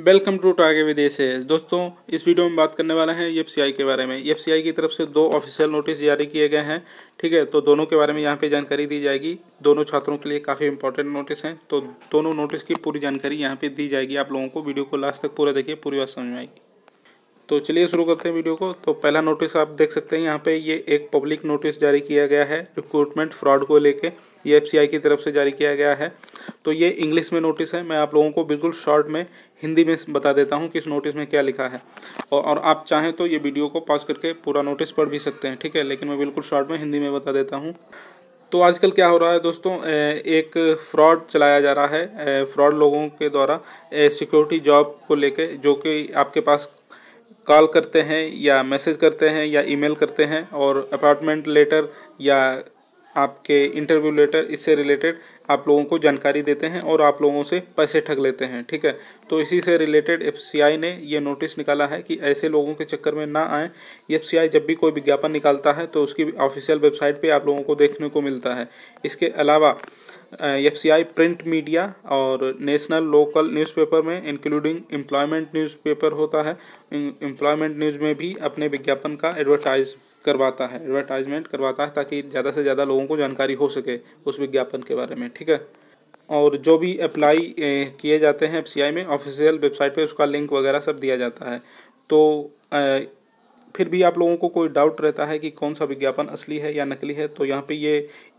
welcome to टागे विदेशेज दोस्तों इस video में बात करने वाले हैं एफ e के बारे में एफ e की तरफ से दो ऑफिशियल नोटिस जारी किए गए हैं ठीक है तो दोनों के बारे में यहाँ पे जानकारी दी जाएगी दोनों छात्रों के लिए काफ़ी इंपॉर्टेंट नोटिस हैं तो दोनों नोटिस की पूरी जानकारी यहाँ पे दी जाएगी आप लोगों को वीडियो को लास्ट तक पूरा देखिए पूरी बात समझ में आएगी तो चलिए शुरू करते हैं वीडियो को तो पहला नोटिस आप देख सकते हैं यहाँ पे ये एक पब्लिक नोटिस जारी किया गया है रिक्रूटमेंट फ्रॉड को लेके ये एफसीआई की तरफ से जारी किया गया है तो ये इंग्लिश में नोटिस है मैं आप लोगों को बिल्कुल शॉर्ट में हिंदी में बता देता हूँ कि इस नोटिस में क्या लिखा है और, और आप चाहें तो ये वीडियो को पॉज करके पूरा नोटिस पढ़ भी सकते हैं ठीक है लेकिन मैं बिल्कुल शॉर्ट में हिंदी में बता देता हूँ तो आजकल क्या हो रहा है दोस्तों एक फ्रॉड चलाया जा रहा है फ्रॉड लोगों के द्वारा सिक्योरिटी जॉब को लेके जो कि आपके पास कॉल करते हैं या मैसेज करते हैं या ईमेल करते हैं और अपॉइंटमेंट लेटर या आपके इंटरव्यू लेटर इससे रिलेटेड आप लोगों को जानकारी देते हैं और आप लोगों से पैसे ठग लेते हैं ठीक है तो इसी से रिलेटेड एफ ने ये नोटिस निकाला है कि ऐसे लोगों के चक्कर में ना आए एफ जब भी कोई विज्ञापन निकालता है तो उसकी ऑफिशियल वेबसाइट पे आप लोगों को देखने को मिलता है इसके अलावा F C I print media और नेशनल लोकल न्यूज़पेपर में इंक्लूडिंग एम्प्लॉयमेंट न्यूज़पेपर होता है एम्प्लॉयमेंट न्यूज़ में भी अपने विज्ञापन का एडवर्टाइज करवाता है एडवर्टाइजमेंट करवाता है ताकि ज़्यादा से ज़्यादा लोगों को जानकारी हो सके उस विज्ञापन के बारे में ठीक है और जो भी अप्लाई किए जाते हैं एफ में ऑफिशियल वेबसाइट पर उसका लिंक वगैरह सब दिया जाता है तो फिर भी आप लोगों को कोई डाउट रहता है कि कौन सा विज्ञापन असली है या नकली है तो यहाँ पे ये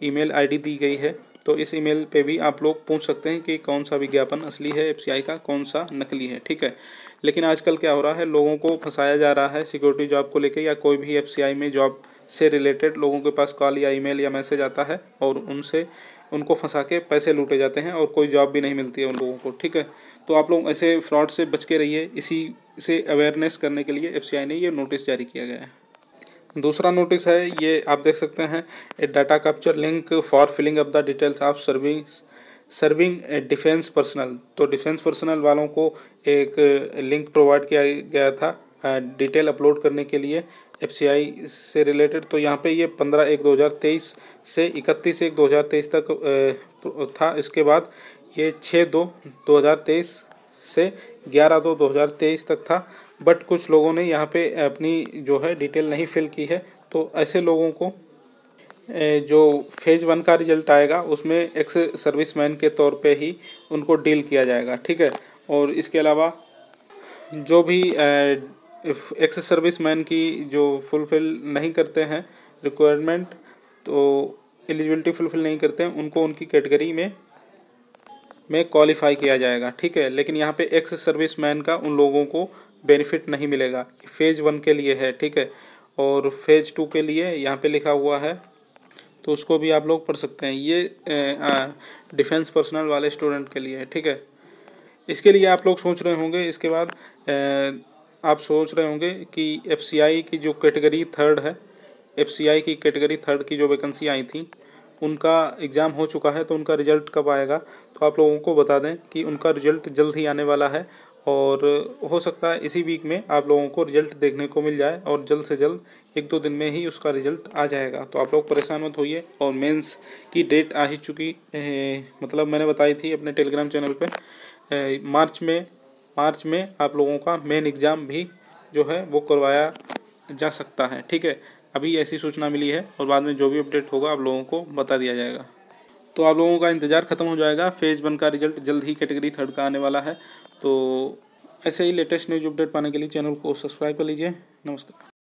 ईमेल आईडी दी गई है तो इस ईमेल पे भी आप लोग पूछ सकते हैं कि कौन सा विज्ञापन असली है एफ का कौन सा नकली है ठीक है लेकिन आजकल क्या हो रहा है लोगों को फंसाया जा रहा है सिक्योरिटी जॉब को लेकर या कोई भी एफ में जॉब से रिलेटेड लोगों के पास कॉल या ई या मैसेज आता है और उनसे उनको फंसा के पैसे लूटे जाते हैं और कोई जॉब भी नहीं मिलती है उन लोगों को ठीक है तो आप लोग ऐसे फ्रॉड से बच के रहिए इसी से अवेयरनेस करने के लिए एफ ने ये नोटिस जारी किया गया है दूसरा नोटिस है ये आप देख सकते हैं a data capture link for filling up the details of serving serving defence personal तो डिफेंस पर्सनल वालों को एक लिंक प्रोवाइड किया गया था डिटेल अपलोड करने के लिए एफ से रिलेटेड तो यहाँ पे ये पंद्रह एक दो हजार तेईस से इकतीस एक दो हजार तेईस तक था इसके बाद ये छः दो हज़ार तेईस से ग्यारह दो दो हजार तेईस तक था बट कुछ लोगों ने यहाँ पे अपनी जो है डिटेल नहीं फिल की है तो ऐसे लोगों को जो फेज़ वन का रिजल्ट आएगा उसमें एक्स सर्विस मैन के तौर पे ही उनको डील किया जाएगा ठीक है और इसके अलावा जो भी एक्स सर्विस मैन की जो फुलफिल नहीं करते हैं रिक्वायरमेंट तो एलिजिबिलिटी फुलफिल नहीं करते हैं उनको उनकी कैटेगरी में में क्वालिफाई किया जाएगा ठीक है लेकिन यहाँ पे एक्स सर्विस मैन का उन लोगों को बेनिफिट नहीं मिलेगा फेज़ वन के लिए है ठीक है और फेज़ टू के लिए यहाँ पे लिखा हुआ है तो उसको भी आप लोग पढ़ सकते हैं ये डिफेंस पर्सनल वाले स्टूडेंट के लिए है ठीक है इसके लिए आप लोग सोच रहे होंगे इसके बाद आप सोच रहे होंगे कि एफ की जो कैटेगरी थर्ड है एफ की कैटेगरी थर्ड की जो वैकेंसी आई थी उनका एग्ज़ाम हो चुका है तो उनका रिजल्ट कब आएगा तो आप लोगों को बता दें कि उनका रिजल्ट जल्द ही आने वाला है और हो सकता है इसी वीक में आप लोगों को रिजल्ट देखने को मिल जाए और जल्द से जल्द एक दो दिन में ही उसका रिजल्ट आ जाएगा तो आप लोग परेशान मत होइए और मेंस की डेट आ ही चुकी मतलब मैंने बताई थी अपने टेलीग्राम चैनल पर मार्च में मार्च में आप लोगों का मेन एग्ज़ाम भी जो है वो करवाया जा सकता है ठीक है अभी ऐसी सूचना मिली है और बाद में जो भी अपडेट होगा आप लोगों को बता दिया जाएगा तो आप लोगों का इंतज़ार खत्म हो जाएगा फेज़ वन का रिजल्ट जल्द ही कैटेगरी थर्ड का आने वाला है तो ऐसे ही लेटेस्ट न्यूज अपडेट पाने के लिए चैनल को सब्सक्राइब कर लीजिए नमस्कार